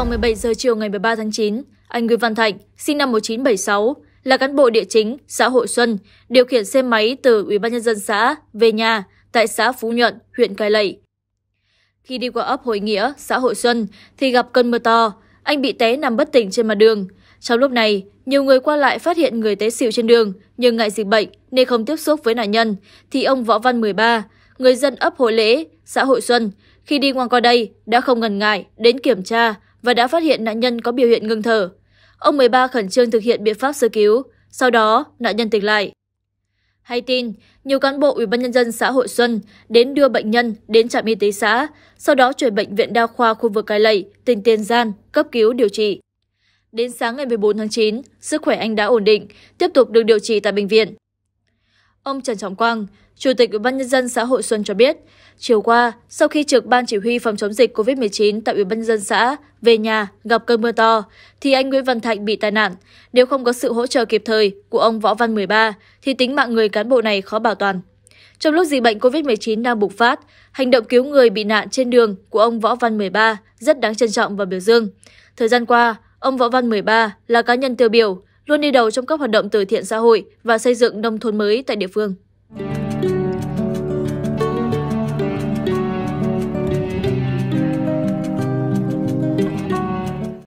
khoảng 17 giờ chiều ngày 13 tháng 9, anh Nguyễn Văn Thạnh, sinh năm 1976, là cán bộ địa chính xã Hội Xuân, điều khiển xe máy từ Ủy ban nhân dân xã về nhà tại xã Phú Nhuận, huyện Cai Lậy. Khi đi qua ấp Hội Nghĩa, xã Hội Xuân thì gặp cơn mưa to, anh bị té nằm bất tỉnh trên mặt đường. Trong lúc này, nhiều người qua lại phát hiện người té xỉu trên đường nhưng ngại dịch bệnh nên không tiếp xúc với nạn nhân thì ông Võ Văn 13, người dân ấp Hội Lễ, xã Hội Xuân khi đi ngang qua đây đã không ngần ngại đến kiểm tra và đã phát hiện nạn nhân có biểu hiện ngừng thở. Ông 13 khẩn trương thực hiện biện pháp sơ cứu, sau đó nạn nhân tỉnh lại. Hay tin, nhiều cán bộ Ủy ban nhân dân xã Hội Xuân đến đưa bệnh nhân đến trạm y tế xã, sau đó chuyển bệnh viện đa khoa khu vực Cái Lậy, tỉnh Tiền Giang cấp cứu điều trị. Đến sáng ngày 14 tháng 9, sức khỏe anh đã ổn định, tiếp tục được điều trị tại bệnh viện. Ông Trần Trọng Quang, Chủ tịch Ủy ban Nhân dân xã Hội Xuân cho biết, chiều qua, sau khi trực Ban Chỉ huy phòng chống dịch COVID-19 tại Ủy ban Nhân dân xã về nhà gặp cơn mưa to, thì anh Nguyễn Văn Thạnh bị tai nạn. Nếu không có sự hỗ trợ kịp thời của ông Võ Văn 13, thì tính mạng người cán bộ này khó bảo toàn. Trong lúc dịch bệnh COVID-19 đang bùng phát, hành động cứu người bị nạn trên đường của ông Võ Văn 13 rất đáng trân trọng và biểu dương. Thời gian qua, ông Võ Văn 13 là cá nhân tiêu biểu, luôn đi đầu trong các hoạt động từ thiện xã hội và xây dựng nông thôn mới tại địa phương